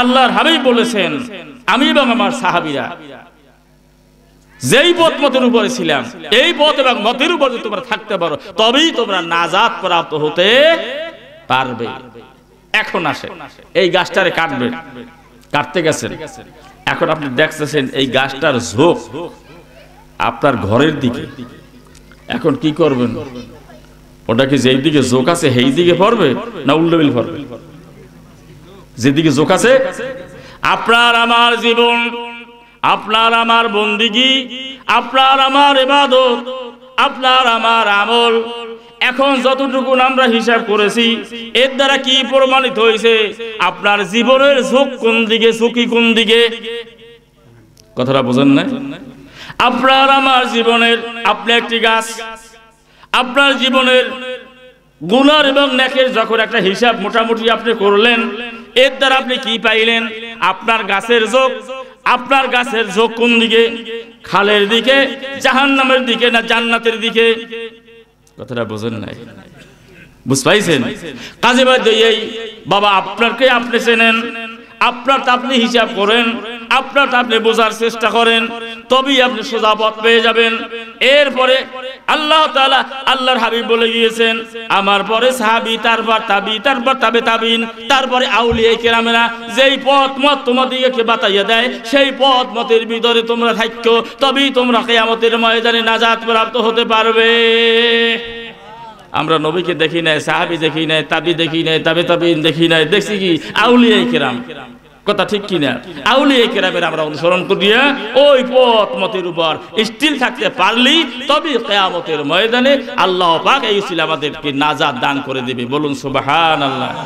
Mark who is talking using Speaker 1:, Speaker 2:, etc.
Speaker 1: আল্লাহর হাবিব বলেছেন আমি এবং আমার সাহাবিরা যেই পথ মতের উপরে ছিলাম এই পথ এবং মতের উপরে তোমরা থাকতে পারো তবেই তোমরা নাজাদ প্রাপ্ত হতে পারবে এখন আসে এই গাছটারে কাটবে কাটতে গেছেন এখন আপনি দেখতেছেন এই গাছটার ঝোঁক আপনার ঘরের দিকে এখন কি করবেন ওটা কি যেই দিকে ঝোঁক আছে সেই দিকে পড়বে না উল্লবিল পড়বে যেদিকে চোখ আছে আপনার আমার জীবন আপনার আমার বন্দিগি আপনার আমার এবাদত আপনার আমার আমল এখন যতটুকু আমরা হিসাব করেছি এর দ্বারা কি প্রমাণিত হয়েছে আপনার জীবনের সুখ কোন দিকে ঝুঁকি কোন দিকে কথাটা বোঝেন না আপনার আমার জীবনের আপনি একটি গাছ আপনার জীবনের গুণার এবং ন্যাকের যখন একটা হিসাব মোটামুটি আপনি করলেন এর দ্বারা আপনি কি পাইলেন আপনার গাছের যোগ আপনার গাছের যোগ কোন দিকে খালের দিকে জাহান্নামের দিকে না জান্নাতের দিকে কথাটা বোঝেন নাই বুঝ পাইছেন কাজে বাদ এই বাবা আপনারকে আপনি চেনেন আপনার আপনি হিসাব করেন আপনার আপনি বোঝার চেষ্টা করেন তবেই আপনি সোজা পথ পেয়ে যাবেন এরপরে আল্লাহ তাআলা আল্লাহর হাবিব বলে গিয়েছেন আমার পরে সাহাবি তারপর তাবি তারপর তাবে তাবিন তারপরে আউলিয়া কেরামেরা যেই পথ মত তোমাদেরকে বাতাইয়া দেয় সেই পথ মতের ভিতরে তোমরা থাকো তবেই তোমরা কিয়ামতের ময়দানে নাজাত প্রাপ্ত হতে পারবে আমরা নবীকে দেখি নাই সাহাবি দেখি নাই তাবি দেখি নাই তাবে তাবিন দেখি নাই দেখছি কি আউলিয়া কেরাম কথা ঠিক কিনা আউলি এই কেরামের আমরা অনুসরণ করিয়া ওই পথ মতের উপর স্টিল থাকতে পারলি তবে কেয়ামতের ময়দানে আল্লাহ পাক এই ছিল আমাদেরকে নাজাদ দান করে দেবে বলুন সুবাহান আল্লাহ